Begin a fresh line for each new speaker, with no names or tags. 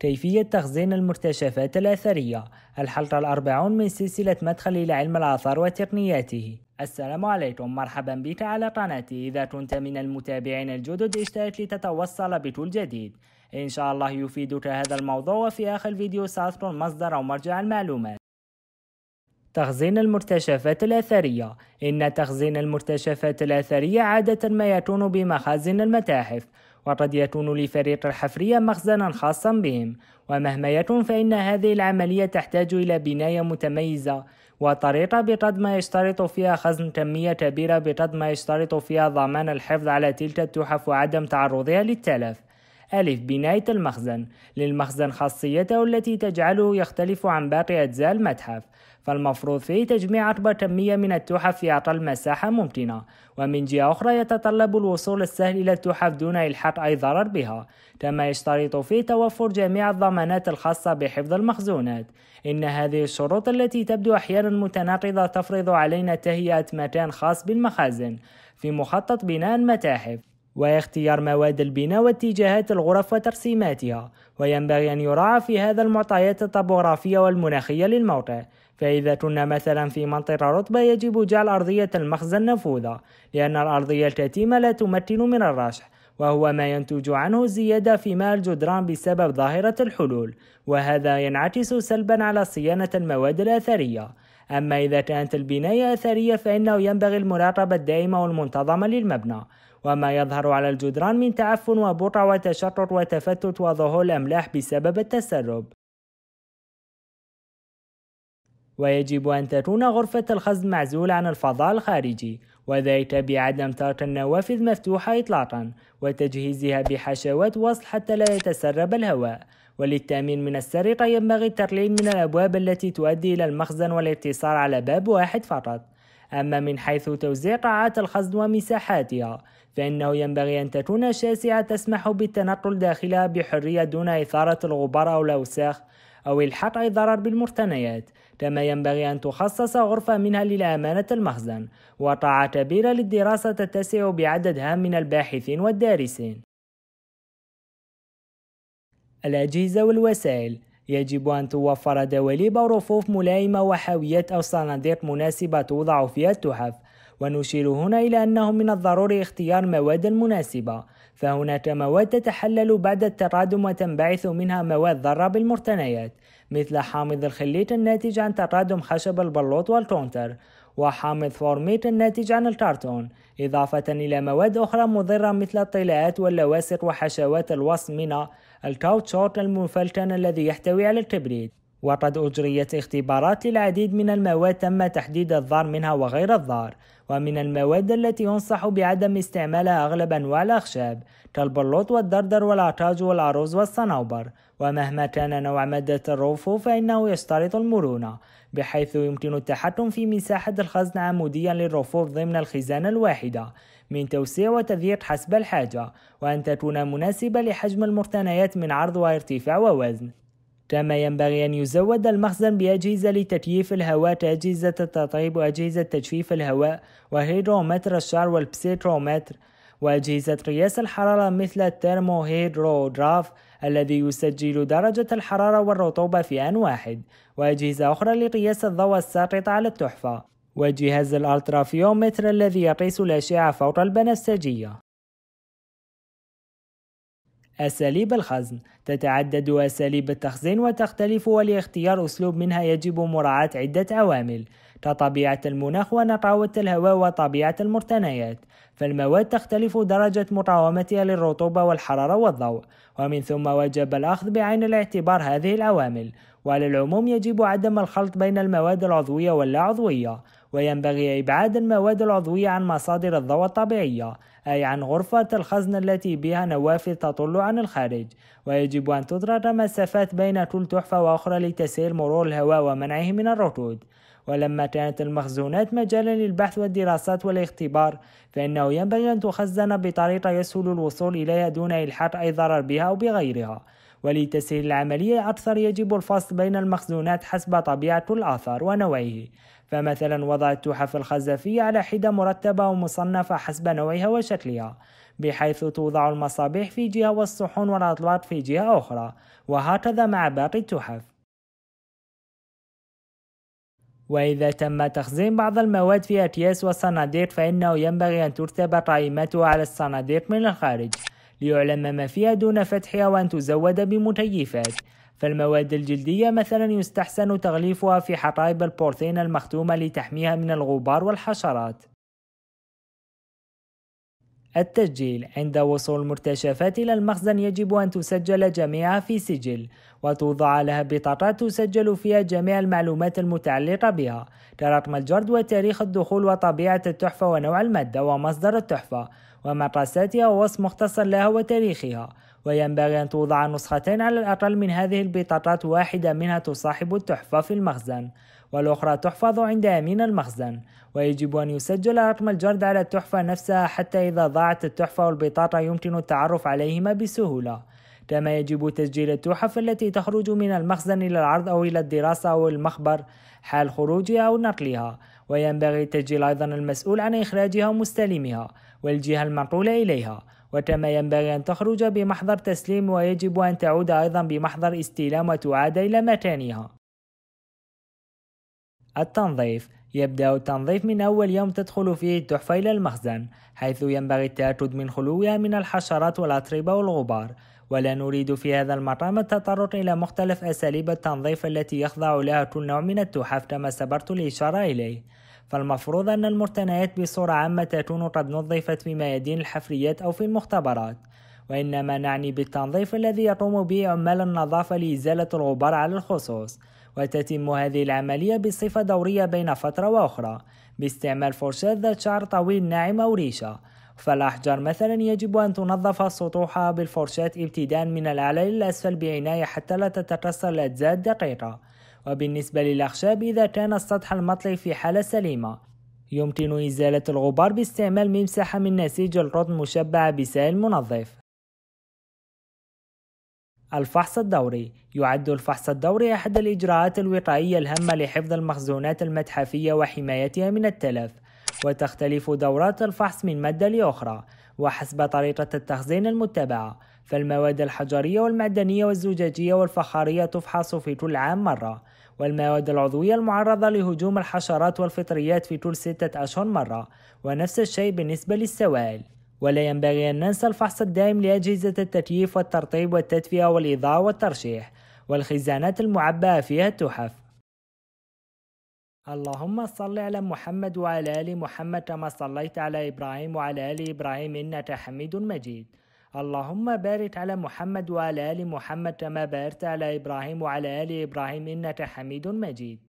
كيفية تخزين المكتشفات الأثرية الحلقة الأربعون من سلسلة مدخل إلى علم الآثار وتقنياته السلام عليكم مرحبا بك على قناتي إذا كنت من المتابعين الجدد اشترك لتتوصل بكل جديد إن شاء الله يفيدك هذا الموضوع وفي آخر الفيديو سأذكر مصدر أو مرجع المعلومات تخزين المكتشفات الأثرية إن تخزين المكتشفات الأثرية عادة ما يكون بمخازن المتاحف وقد يكون لفريق الحفرية مخزنا خاصا بهم ومهما يكن فإن هذه العملية تحتاج إلى بناية متميزة وطريقة بقد ما يشترط فيها خزن كمية كبيرة بقد ما يشترط فيها ضمان الحفظ على تلك التحف وعدم تعرضها للتلف ألف بناية المخزن للمخزن خاصيته التي تجعله يختلف عن باقي أجزاء المتحف فالمفروض فيه تجميع كمية من التحف في أقل مساحة ممكنة ومن جهة أخرى يتطلب الوصول السهل إلى التحف دون إلحاق أي ضرر بها كما يشترط فيه توفر جميع الضمانات الخاصة بحفظ المخزونات إن هذه الشروط التي تبدو أحيانا متناقضة تفرض علينا تهيئة مكان خاص بالمخازن في مخطط بناء المتاحف واختيار مواد البناء واتجاهات الغرف وترسيماتها وينبغي أن يراعى في هذا المعطيات الطبوغرافية والمناخية للموقع فإذا كنا مثلا في منطقة رطبة يجب جعل أرضية المخزن نفوذة لأن الأرضية الكتيمة لا تمكن من الرشح وهو ما ينتج عنه زيادة في ماء الجدران بسبب ظاهرة الحلول وهذا ينعكس سلبا على صيانة المواد الأثرية أما إذا كانت البناية أثرية فإنه ينبغي المراقبة الدائمة والمنتظمة للمبنى وما يظهر على الجدران من تعفن وبرع وتشرر وتفتت وظهور الأملاح بسبب التسرب ويجب أن تكون غرفة الخزن معزولة عن الفضاء الخارجي وذلك بعدم ترك النوافذ مفتوحة إطلاقا وتجهيزها بحشوات وصل حتى لا يتسرب الهواء وللتأمين من السرقة ينبغي التقليل من الأبواب التي تؤدي إلى المخزن والاقتصار على باب واحد فقط أما من حيث توزيع قاعات الخزن ومساحاتها فإنه ينبغي أن تكون شاسعة تسمح بالتنقل داخلها بحرية دون إثارة الغبار أو الأوساخ أو الحق أي ضرر بالمرتنيات كما ينبغي أن تخصص غرفة منها للأمانة المخزن وقاعة كبيرة للدراسة تتسع بعدد هام من الباحثين والدارسين الأجهزة والوسائل يجب أن توفر دواليب أو رفوف ملائمة وحاويات أو صناديق مناسبة توضع فيها التحف ونشير هنا إلى أنه من الضروري اختيار مواد مناسبة فهناك مواد تتحلل بعد الترادم وتنبعث منها مواد ضارة بالمرتنيات مثل حامض الخليت الناتج عن ترادم خشب البلوط والكونتر وحامض فورميت الناتج عن الكرتون إضافة إلى مواد أخرى مضرة مثل الطلاءات واللواسق وحشوات الوصمنة الكاوتشوك المفلتن الذي يحتوي على الكبريت وقد أجريت اختبارات للعديد من المواد تم تحديد الضار منها وغير الضار ومن المواد التي ينصح بعدم استعمالها أغلب أنواع الأخشاب كالبلوط والدردر والعطاج والأرز والصنوبر ومهما كان نوع مادة الروفو فإنه يشترط المرونة بحيث يمكن التحكم في مساحة الخزن عموديا للرفوف ضمن الخزانة الواحدة من توسيع وتضييق حسب الحاجة وأن تكون مناسبة لحجم المقتنيات من عرض وارتفاع ووزن كما ينبغي أن يزود المخزن بأجهزة لتكييف الهواء كأجهزة التطريب وأجهزة تجفيف الهواء وهيدرومتر الشعر والبسيترومتر وأجهزة قياس الحرارة مثل الترموهيدروغراف الذي يسجل درجة الحرارة والرطوبة في آن واحد وأجهزة أخرى لقياس الضوء الساقط على التحفة وجهاز الألترافيومتر الذي يقيس الأشعة فوق البنفسجية أساليب الخزن تتعدد أساليب التخزين وتختلف ولاختيار أسلوب منها يجب مراعاة عدة عوامل كطبيعة المناخ ونقاوة الهواء وطبيعة المرتنيات فالمواد تختلف درجة مقاومتها للرطوبة والحرارة والضوء ومن ثم وجب الأخذ بعين الاعتبار هذه العوامل وعلى العموم يجب عدم الخلط بين المواد العضوية واللا عضوية وينبغي إبعاد المواد العضوية عن مصادر الضوء الطبيعية أي عن غرفة الخزن التي بها نوافذ تطل عن الخارج ويجب أن تدرج مسافات بين كل تحفة وأخرى لتسهيل مرور الهواء ومنعه من الركود ولما كانت المخزونات مجالا للبحث والدراسات والاختبار فإنه ينبغي أن تخزن بطريقة يسهل الوصول إليها دون إلحاق أي ضرر بها أو بغيرها ولتسهيل العملية أكثر يجب الفصل بين المخزونات حسب طبيعة الآثار ونوعه فمثلا وضع التحف الخزفية على حدة مرتبة ومصنفة حسب نوعها وشكلها بحيث توضع المصابيح في جهة والصحون والأطلات في جهة أخرى وهكذا مع باقي التحف وإذا تم تخزين بعض المواد في أكياس وصناديق فإنه ينبغي أن ترتب قائمتها على الصناديق من الخارج ليعلم ما فيها دون فتحها وأن تزود بمكيفات فالمواد الجلدية مثلا يستحسن تغليفها في حطائب البورثين المختومة لتحميها من الغبار والحشرات التسجيل عند وصول المرتشفات إلى المخزن يجب أن تسجل جميعها في سجل وتوضع لها بطاقة تسجل فيها جميع المعلومات المتعلقة بها كرقم الجرد وتاريخ الدخول وطبيعة التحفة ونوع المادة ومصدر التحفة ومقاساتها ووصف مختصر لها وتاريخها وينبغي أن توضع نسختين على الأقل من هذه البطاقات واحدة منها تصاحب التحفة في المخزن والأخرى تحفظ عند أمين المخزن ويجب أن يسجل رقم الجرد على التحفة نفسها حتى إذا ضاعت التحفة والبطاقة يمكن التعرف عليهما بسهولة كما يجب تسجيل التحف التي تخرج من المخزن إلى العرض أو إلى الدراسة أو المخبر حال خروجها أو نقلها وينبغي تسجيل أيضا المسؤول عن إخراجها ومستلمها والجهة المنقولة إليها وكما ينبغي أن تخرج بمحضر تسليم ويجب أن تعود أيضا بمحضر استلام وتعاد إلى مكانها التنظيف يبدأ التنظيف من أول يوم تدخل فيه التحفة إلى المخزن حيث ينبغي التأكد من خلوها من الحشرات والأتربة والغبار ولا نريد في هذا المقام التطرق إلى مختلف أساليب التنظيف التي يخضع لها كل نوع من التحف كما سبرت الإشارة إليه فالمفروض أن المرتنيات بصورة عامة تكون قد نظفت في ميادين الحفريات أو في المختبرات وإنما نعني بالتنظيف الذي يقوم به عمال النظافة لإزالة الغبار على الخصوص وتتم هذه العملية بصفة دورية بين فترة وأخرى باستعمال فرشاة ذات شعر طويل ناعم أو ريشة فالأحجار مثلا يجب أن تنظف سطوحها بالفرشاة ابتداء من الأعلى للأسفل بعناية حتى لا تتكسر الأجزاء الدقيقة وبالنسبة للأخشاب إذا كان السطح المطلي في حالة سليمة يمكن إزالة الغبار باستعمال ممسحة من نسيج القطن مشبعة بسائل منظف الفحص الدوري يعد الفحص الدوري أحد الإجراءات الوقائية الهامة لحفظ المخزونات المتحفية وحمايتها من التلف وتختلف دورات الفحص من مادة لأخرى وحسب طريقة التخزين المتبعة فالمواد الحجرية والمعدنية والزجاجية والفخارية تفحص في كل عام مرة والمواد العضوية المعرضة لهجوم الحشرات والفطريات في كل ستة أشهر مرة ونفس الشيء بالنسبة للسوائل ولا ينبغي أن ننسى الفحص الدائم لأجهزة التكييف والترطيب والتدفئة والإضاءة والترشيح والخزانات المعبأة فيها التحف اللهم صل على محمد وعلى آل محمد كما صليت على إبراهيم وعلى آل إبراهيم إنك حميد مجيد اللهم بارك على محمد وعلى آل محمد كما باركت على إبراهيم وعلى آل إبراهيم إنك حميد مجيد